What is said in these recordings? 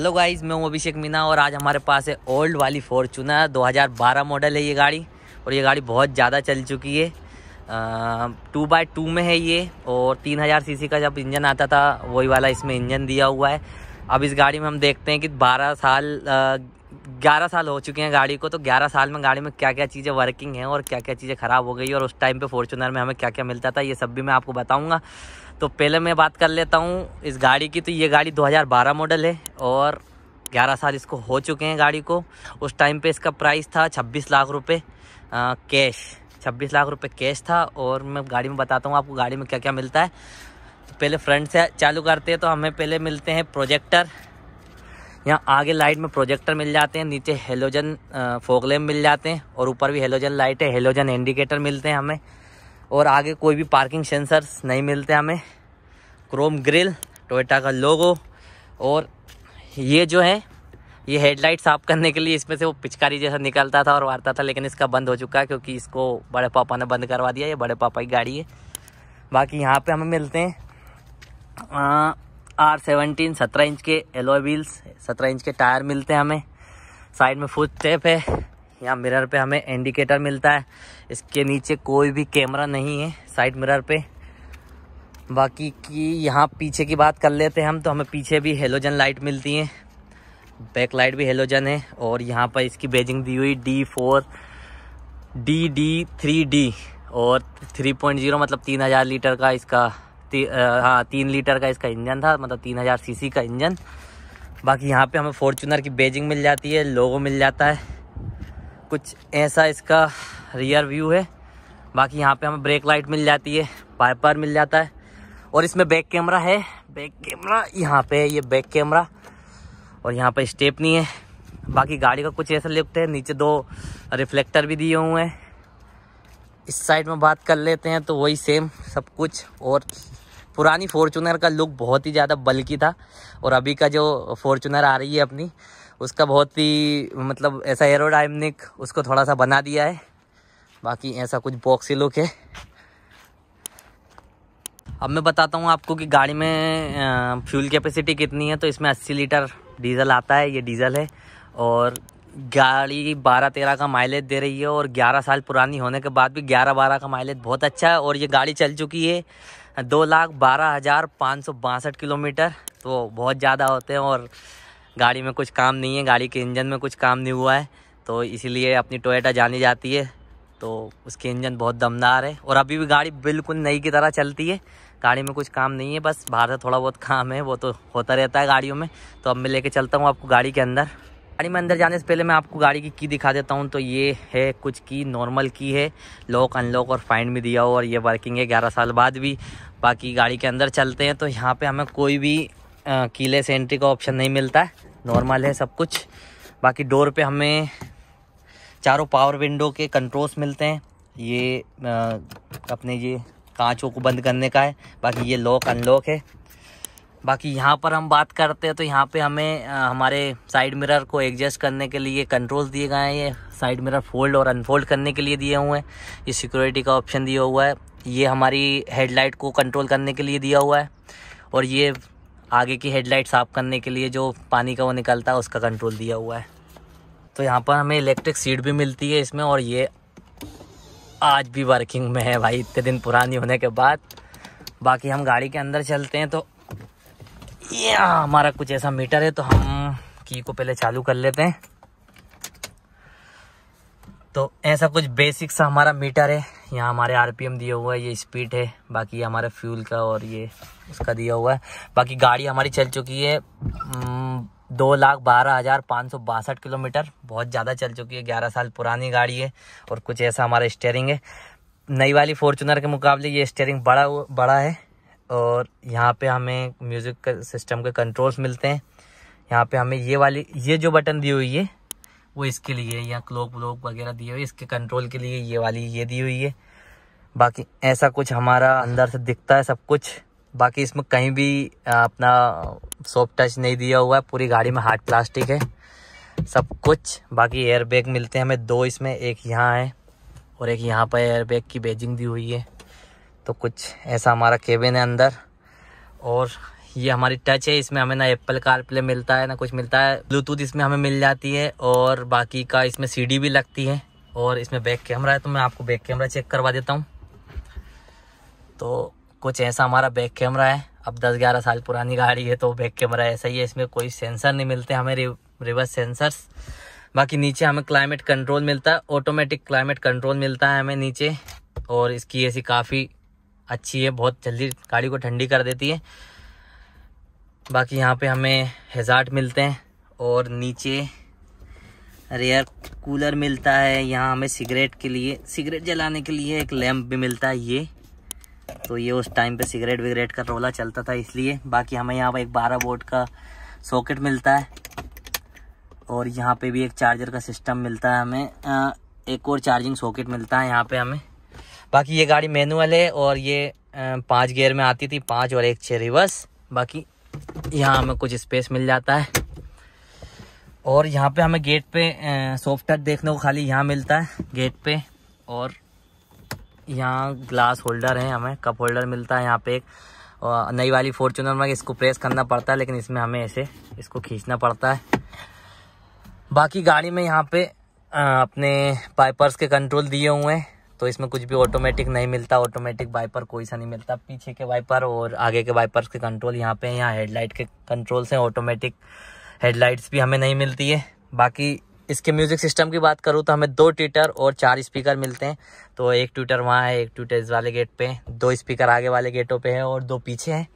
hello guys मैं हूं अभिषेक मीना और आज हमारे पास है ओल्ड वाली फॉर्चूनर 2012 मॉडल है ये गाड़ी और ये गाड़ी बहुत ज़्यादा चल चुकी है टू बाई टू में है ये और 3000 सीसी का जब इंजन आता था वही वाला इसमें इंजन दिया हुआ है अब इस गाड़ी में हम देखते हैं कि 12 साल ग्यारह साल हो चुके हैं गाड़ी को तो ग्यारह साल में गाड़ी में क्या क्या चीज़ें वर्किंग हैं और क्या क्या चीज़ें ख़राब हो गई और उस टाइम पे फॉर्चुनर में हमें क्या क्या मिलता था ये सब भी मैं आपको बताऊंगा तो पहले मैं बात कर लेता हूँ इस गाड़ी की तो ये गाड़ी 2012 मॉडल है और ग्यारह साल इसको हो चुके हैं गाड़ी को उस टाइम पर इसका प्राइस था छब्बीस लाख रुपये कैश छब्बीस लाख रुपये कैश था और मैं गाड़ी में बताता हूँ आपको गाड़ी में क्या क्या मिलता है तो पहले फ्रंट से चालू करते हैं तो हमें पहले मिलते हैं प्रोजेक्टर यहाँ आगे लाइट में प्रोजेक्टर मिल जाते हैं नीचे हेलोजन फोकलेम मिल जाते हैं और ऊपर भी हेलोजन लाइट है हेलोजन इंडिकेटर मिलते हैं हमें और आगे कोई भी पार्किंग सेंसर्स नहीं मिलते हमें क्रोम ग्रिल टोयटा का लोगो और ये जो है ये हेडलाइट साफ करने के लिए इसमें से वो पिचकारी जैसा निकलता था और मारता था लेकिन इसका बंद हो चुका है क्योंकि इसको बड़े पापा ने बंद करवा दिया ये बड़े पापा की गाड़ी है बाकी यहाँ पे हमें मिलते हैं आर सेवनटीन सत्रह इंच के एलोए व्हील्स सत्रह इंच के टायर मिलते हैं हमें साइड में फुट टेप है यहाँ मिरर पे हमें इंडिकेटर मिलता है इसके नीचे कोई भी कैमरा नहीं है साइड मिरर पे बाकी की यहाँ पीछे की बात कर लेते हैं हम तो हमें पीछे भी हेलोजन लाइट मिलती है बैक लाइट भी हेलोजन है और यहाँ पर इसकी बेजिंग दी हुई D four D D three D और थ्री पॉइंट जीरो मतलब तीन हज़ार लीटर का इसका हाँ तीन लीटर का इसका इंजन था मतलब तीन हज़ार सी का इंजन बाकी यहाँ पे हमें फॉर्चूनर की बेजिंग मिल जाती है लोगो मिल जाता है कुछ ऐसा इसका रियर व्यू है बाकी यहाँ पे हमें ब्रेक लाइट मिल जाती है पाइपर मिल जाता है और इसमें बैक कैमरा है बैक कैमरा यहाँ पे है ये बैक कैमरा और यहाँ पर स्टेप नहीं है बाकी गाड़ी का कुछ ऐसा लिफ्ट है नीचे दो रिफ्लेक्टर भी दिए हुए हैं इस साइड में बात कर लेते हैं तो वही सेम सब कुछ और पुरानी फॉर्चूनर का लुक बहुत ही ज़्यादा बल्कि था और अभी का जो फॉर्चूनर आ रही है अपनी उसका बहुत ही मतलब ऐसा एरोडाइमिक उसको थोड़ा सा बना दिया है बाकी ऐसा कुछ बॉक्सी लुक है अब मैं बताता हूँ आपको कि गाड़ी में फ्यूल कैपेसिटी कितनी है तो इसमें 80 लीटर डीजल आता है ये डीजल है और गाड़ी बारह तेरह का माइलेज दे रही है और ग्यारह साल पुरानी होने के बाद भी ग्यारह बारह का माइलेज बहुत अच्छा है और ये गाड़ी चल चुकी है दो लाख बारह हज़ार पाँच सौ बासठ किलोमीटर तो बहुत ज़्यादा होते हैं और गाड़ी में कुछ काम नहीं है गाड़ी के इंजन में कुछ काम नहीं हुआ है तो इसीलिए अपनी टोयटा जानी जाती है तो उसके इंजन बहुत दमदार है और अभी भी गाड़ी बिल्कुल नई की तरह चलती है गाड़ी में कुछ काम नहीं है बस बाहर से थोड़ा बहुत काम है वो तो होता रहता है गाड़ियों में तो अब मैं लेके चलता हूँ आपको गाड़ी के अंदर गाड़ी में अंदर जाने से पहले मैं आपको गाड़ी की की दिखा देता हूँ तो ये है कुछ की नॉर्मल की है लॉक अनलॉक और फाइंड भी दिया हो और ये वर्किंग है ग्यारह साल बाद भी बाकी गाड़ी के अंदर चलते हैं तो यहाँ पर हमें कोई भी कीले से एंट्री का ऑप्शन नहीं मिलता है नॉर्मल है सब कुछ बाकी डोर पर हमें चारों पावर विंडो के कंट्रोल्स मिलते हैं ये आ, अपने ये कांचों को बंद करने का है बाकी ये लॉक अनलॉक है बाकी यहाँ पर हम बात करते हैं तो यहाँ पे हमें आ, हमारे साइड मिरर को एडजस्ट करने के लिए कंट्रोल दिए गए हैं ये साइड मिरर फोल्ड और अनफोल्ड करने के लिए दिए हुए हैं ये सिक्योरिटी का ऑप्शन दिया हुआ है ये हमारी हेडलाइट को कंट्रोल करने के लिए दिया हुआ है और ये आगे की हेडलाइट साफ़ करने के लिए जो पानी का वो निकलता है उसका कंट्रोल दिया हुआ है तो यहाँ पर हमें इलेक्ट्रिक सीट भी मिलती है इसमें और ये आज भी वर्किंग में है भाई इतने दिन पुरानी होने के बाद बाकी हम गाड़ी के अंदर चलते हैं तो ये हमारा कुछ ऐसा मीटर है तो हम की को पहले चालू कर लेते हैं तो ऐसा कुछ बेसिक सा हमारा मीटर है यहाँ हमारे आरपीएम दिया हुआ है ये स्पीड है बाकी हमारे फ्यूल का और ये उसका दिया हुआ है बाकी गाड़ी हमारी चल चुकी है दो लाख बारह हज़ार पाँच सौ बासठ किलोमीटर बहुत ज़्यादा चल चुकी है ग्यारह साल पुरानी गाड़ी है और कुछ ऐसा हमारा स्टेयरिंग है नई वाली फॉर्चुनर के मुकाबले ये स्टेयरिंग बड़ा बड़ा है और यहाँ पे हमें म्यूज़िक सिस्टम के कंट्रोल्स मिलते हैं यहाँ पे हमें ये वाली ये जो बटन दी हुई है वो इसके लिए या क्लोक व्लोक वगैरह दिए हुए इसके कंट्रोल के लिए ये वाली ये दी हुई है बाकी ऐसा कुछ हमारा अंदर से दिखता है सब कुछ बाकी इसमें कहीं भी अपना सॉफ्ट टच नहीं दिया हुआ है पूरी गाड़ी में हार्ड प्लास्टिक है सब कुछ बाकी एयरबैग मिलते हैं हमें दो इसमें एक यहाँ है और एक यहाँ पर एयरबैग की बेजिंग दी हुई है तो कुछ ऐसा हमारा केबिन है अंदर और ये हमारी टच है इसमें हमें ना एप्पल कार प्ले मिलता है ना कुछ मिलता है ब्लूटूथ इसमें हमें मिल जाती है और बाकी का इसमें सीडी भी लगती है और इसमें बैक कैमरा है तो मैं आपको बैक कैमरा चेक करवा देता हूँ तो कुछ ऐसा हमारा बैक कैमरा है अब 10-11 साल पुरानी गाड़ी है तो बैक कैमरा ऐसा ही है इसमें कोई सेंसर नहीं मिलते हमें रिवर्स सेंसर्स बाकी नीचे हमें क्लाइमेट कंट्रोल मिलता है ऑटोमेटिक क्लाइमेट कंट्रोल मिलता है हमें नीचे और इसकी ऐसी काफ़ी अच्छी है बहुत जल्दी गाड़ी को ठंडी कर देती है बाकी यहाँ पे हमें हेजार्ट मिलते हैं और नीचे रेयर कूलर मिलता है यहाँ हमें सिगरेट के लिए सिगरेट जलाने के लिए एक लैम्प भी मिलता है ये तो ये उस टाइम पे सिगरेट विगरेट का रोला चलता था इसलिए बाकी हमें यहाँ पर एक बारह वोट का सॉकेट मिलता है और यहाँ पे भी एक चार्जर का सिस्टम मिलता है हमें एक और चार्जिंग सॉकेट मिलता है यहाँ पे हमें बाकी ये गाड़ी मैनुअल है और ये पाँच गेयर में आती थी पाँच और एक छः रिवर्स बाकी यहाँ हमें कुछ स्पेस मिल जाता है और यहाँ पे हमें गेट पे सॉफ्ट टच देखने को खाली यहाँ मिलता है गेट पे और यहाँ ग्लास होल्डर है हमें कप होल्डर मिलता है यहाँ पे एक नई वाली फॉर्चूनर में इसको प्रेस करना पड़ता है लेकिन इसमें हमें ऐसे इसको खींचना पड़ता है बाकी गाड़ी में यहाँ पे अपने पाइपर्स के कंट्रोल दिए हुए हैं तो इसमें कुछ भी ऑटोमेटिक नहीं मिलता ऑटोमेटिक वाइपर कोई सा नहीं मिलता पीछे के वाइपर और आगे के वाइपर्स के कंट्रोल यहाँ पे यहाँ हेडलाइट के कंट्रोल्स हैं ऑटोमेटिक हेडलाइट्स भी हमें नहीं मिलती है बाकी इसके म्यूज़िक सिस्टम की बात करूँ तो हमें दो ट्विटर और चार स्पीकर मिलते हैं तो एक ट्विटर वहाँ है एक ट्विटर इस वाले गेट पे दो स्पीकर आगे वाले गेटों पे है और दो पीछे हैं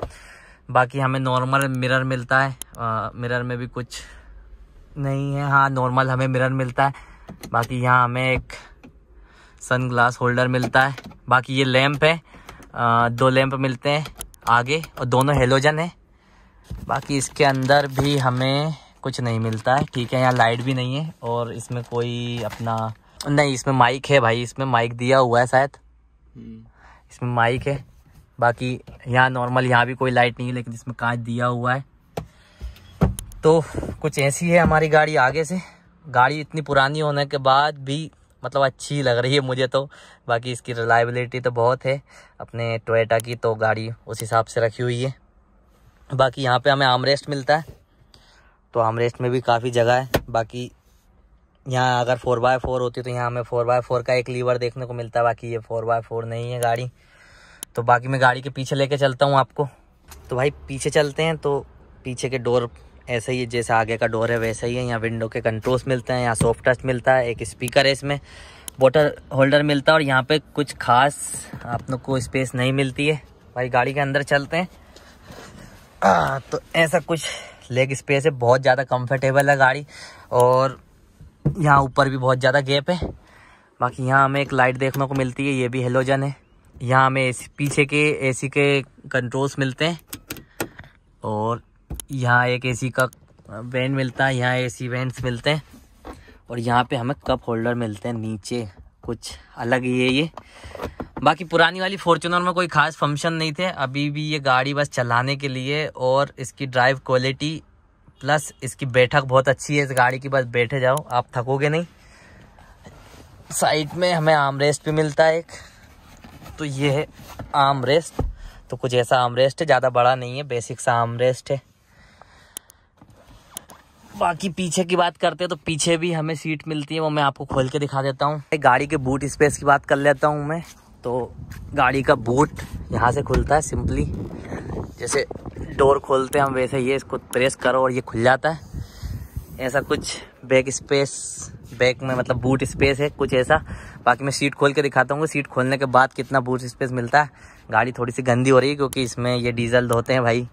बाकी हमें नॉर्मल मिरर मिलता है आ, मिरर में भी कुछ नहीं है हाँ नॉर्मल हमें मिरर मिलता है बाकी यहाँ हमें एक सन ग्लास होल्डर मिलता है बाकी ये लैम्प है दो लैम्प मिलते हैं आगे और दोनों हेलोजन है बाकी इसके अंदर भी हमें कुछ नहीं मिलता है ठीक है यहाँ लाइट भी नहीं है और इसमें कोई अपना नहीं इसमें माइक है भाई इसमें माइक दिया हुआ है शायद इसमें माइक है बाकी यहाँ नॉर्मल यहाँ भी कोई लाइट नहीं है लेकिन इसमें कांच दिया हुआ है तो कुछ ऐसी है हमारी गाड़ी आगे से गाड़ी इतनी पुरानी होने के बाद भी मतलब अच्छी लग रही है मुझे तो बाकी इसकी रिलायबिलिटी तो बहुत है अपने टोयटा की तो गाड़ी उस हिसाब से रखी हुई है बाकी यहाँ पे हमें आमरेस्ट मिलता है तो आमरेस्ट में भी काफ़ी जगह है बाकी यहाँ अगर फोर बाय फोर होती तो यहाँ हमें फोर बाय फोर का एक लीवर देखने को मिलता है बाकी ये फोर बाय फोर नहीं है गाड़ी तो बाकी मैं गाड़ी के पीछे लेके चलता हूँ आपको तो भाई पीछे चलते हैं तो पीछे के डोर ऐसे ही जैसे आगे का डोर है वैसे ही है यहाँ विंडो के कंट्रोल्स मिलते हैं यहाँ सॉफ्ट टच मिलता है एक स्पीकर है इसमें वोटर होल्डर मिलता है और यहाँ पे कुछ खास आप लोग को स्पेस नहीं मिलती है भाई गाड़ी के अंदर चलते हैं आ, हाँ, तो ऐसा कुछ लेग स्पेस है बहुत ज़्यादा कम्फर्टेबल है गाड़ी और यहाँ ऊपर भी बहुत ज़्यादा गैप है बाकी यहाँ हमें एक लाइट देखने को मिलती है ये भी हेलोजन है यहाँ हमें पीछे के ए के कंट्रोल्स मिलते हैं और यहाँ एक एसी का वैन मिलता है यहाँ एसी सी मिलते हैं और यहाँ पे हमें कप होल्डर मिलते हैं नीचे कुछ अलग ही है ये बाकी पुरानी वाली फॉर्चुनर में कोई खास फंक्शन नहीं थे अभी भी ये गाड़ी बस चलाने के लिए और इसकी ड्राइव क्वालिटी प्लस इसकी बैठक बहुत अच्छी है इस गाड़ी की बस बैठे जाओ आप थकोगे नहीं साइड में हमें आम रेस्ट भी मिलता है एक तो ये है आम रेस्ट तो कुछ ऐसा आम रेस्ट है ज़्यादा बड़ा नहीं है बेसिक सा आम रेस्ट है बाकी पीछे की बात करते हैं तो पीछे भी हमें सीट मिलती है वो मैं आपको खोल के दिखा देता हूँ गाड़ी के बूट स्पेस की बात कर लेता हूँ मैं तो गाड़ी का बूट यहाँ से खुलता है सिंपली जैसे डोर खोलते हैं हम वैसे ये इसको प्रेस करो और ये खुल जाता है ऐसा कुछ बैक स्पेस बैक में मतलब बूट स्पेस है कुछ ऐसा बाकी मैं सीट खोल के दिखाता हूँ सीट खोलने के बाद कितना बूट स्पेस मिलता है गाड़ी थोड़ी सी गंदी हो रही है क्योंकि इसमें ये डीजल धोते हैं भाई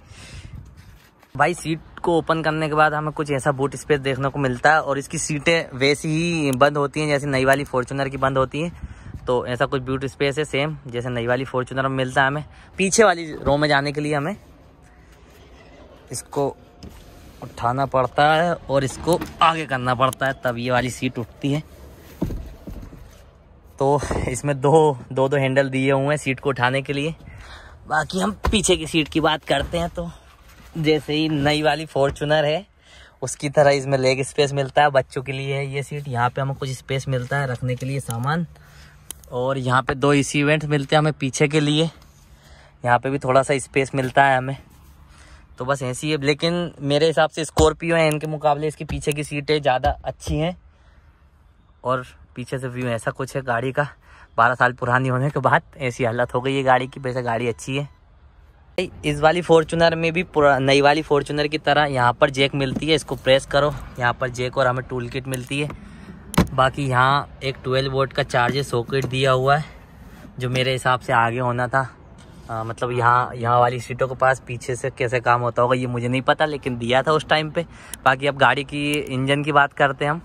भाई सीट को ओपन करने के बाद हमें कुछ ऐसा बूट स्पेस देखने को मिलता है और इसकी सीटें वैसी ही बंद होती हैं जैसे नई वाली फॉर्चुनर की बंद होती है तो ऐसा कुछ बूट स्पेस है सेम जैसे नई वाली फॉर्चुनर में मिलता है हमें पीछे वाली रो में जाने के लिए हमें इसको उठाना पड़ता है और इसको आगे करना पड़ता है तब ये वाली सीट उठती है तो इसमें दो दो दो हैंडल दिए हुए हैं सीट को उठाने के लिए बाकी हम पीछे की सीट की बात करते हैं तो जैसे ही नई वाली फॉर्चुनर है उसकी तरह इसमें लेग स्पेस मिलता है बच्चों के लिए है ये सीट यहाँ पे हमें कुछ स्पेस मिलता है रखने के लिए सामान और यहाँ पे दो इसी इवेंट मिलते हैं हमें पीछे के लिए यहाँ पे भी थोड़ा सा स्पेस मिलता है हमें तो बस ऐसी है लेकिन मेरे हिसाब से स्कॉर्पियो है इनके मुकाबले इसके पीछे की सीटें ज़्यादा अच्छी हैं और पीछे से व्यू ऐसा कुछ है गाड़ी का बारह साल पुरानी होने के बाद ऐसी हालत हो गई है गाड़ी की वैसे गाड़ी अच्छी है इस वाली फॉर्चुनर में भी नई वाली फॉर्चुनर की तरह यहाँ पर जेक मिलती है इसको प्रेस करो यहाँ पर जेक और हमें टूल किट मिलती है बाकी यहाँ एक 12 वोल्ट का चार्जर सॉकेट दिया हुआ है जो मेरे हिसाब से आगे होना था आ, मतलब यहाँ यहाँ वाली सीटों के पास पीछे से कैसे काम होता होगा ये मुझे नहीं पता लेकिन दिया था उस टाइम पर बाकी अब गाड़ी की इंजन की बात करते हैं हम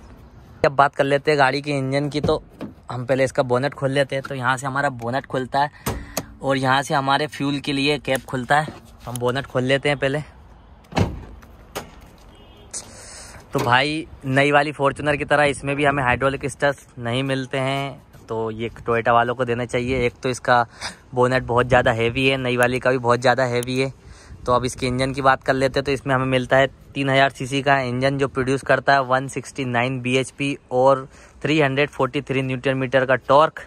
जब बात कर लेते हैं गाड़ी के इंजन की तो हम पहले इसका बोनट खोल लेते हैं तो यहाँ से हमारा बोनट खुलता है और यहाँ से हमारे फ्यूल के लिए कैप खुलता है हम बोनट खोल लेते हैं पहले तो भाई नई वाली फॉर्चुनर की तरह इसमें भी हमें हाइड्रोलिक स्टर्स नहीं मिलते हैं तो ये टोयटा वालों को देना चाहिए एक तो इसका बोनट बहुत ज़्यादा हैवी है नई वाली का भी बहुत ज़्यादा हैवी है तो अब इसके इंजन की बात कर लेते हैं तो इसमें हमें मिलता है 3000 सीसी का इंजन जो प्रोड्यूस करता है 169 बीएचपी और 343 न्यूटन मीटर का टॉर्क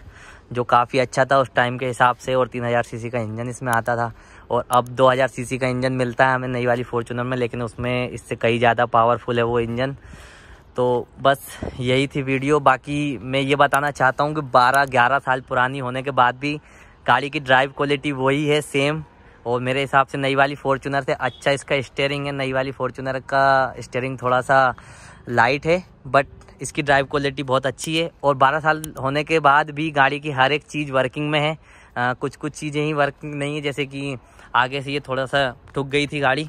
जो काफ़ी अच्छा था उस टाइम के हिसाब से और 3000 सीसी का इंजन इसमें आता था और अब 2000 सीसी का इंजन मिलता है हमें नई वाली फॉर्चूनर में लेकिन उसमें इससे कहीं ज़्यादा पावरफुल है वो इंजन तो बस यही थी वीडियो बाकी मैं ये बताना चाहता हूँ कि 12-11 साल पुरानी होने के बाद भी गाड़ी की ड्राइव क्वालिटी वही है सेम और मेरे हिसाब से नई वाली फॉर्चूनर से अच्छा इसका स्टेयरिंग है नई वाली फॉर्चूनर का स्टेयरिंग थोड़ा सा लाइट है बट इसकी ड्राइव क्वालिटी बहुत अच्छी है और 12 साल होने के बाद भी गाड़ी की हर एक चीज़ वर्किंग में है आ, कुछ कुछ चीज़ें ही वर्किंग नहीं है जैसे कि आगे से ये थोड़ा सा ठुक गई थी गाड़ी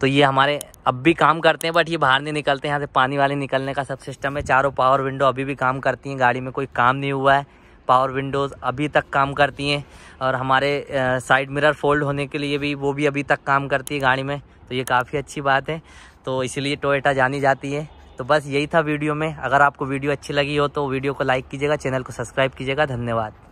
तो ये हमारे अब भी काम करते हैं बट ये बाहर नहीं निकलते यहाँ से पानी वाले निकलने का सब सिस्टम है चारों पावर विंडो अभी भी काम करती हैं गाड़ी में कोई काम नहीं हुआ है पावर विंडोज़ अभी तक काम करती हैं और हमारे साइड मिरर फोल्ड होने के लिए भी वो भी अभी तक काम करती है गाड़ी में तो ये काफ़ी अच्छी बात है तो इसीलिए टोयटा जानी जाती है तो बस यही था वीडियो में अगर आपको वीडियो अच्छी लगी हो तो वीडियो को लाइक कीजिएगा चैनल को सब्सक्राइब कीजिएगा धन्यवाद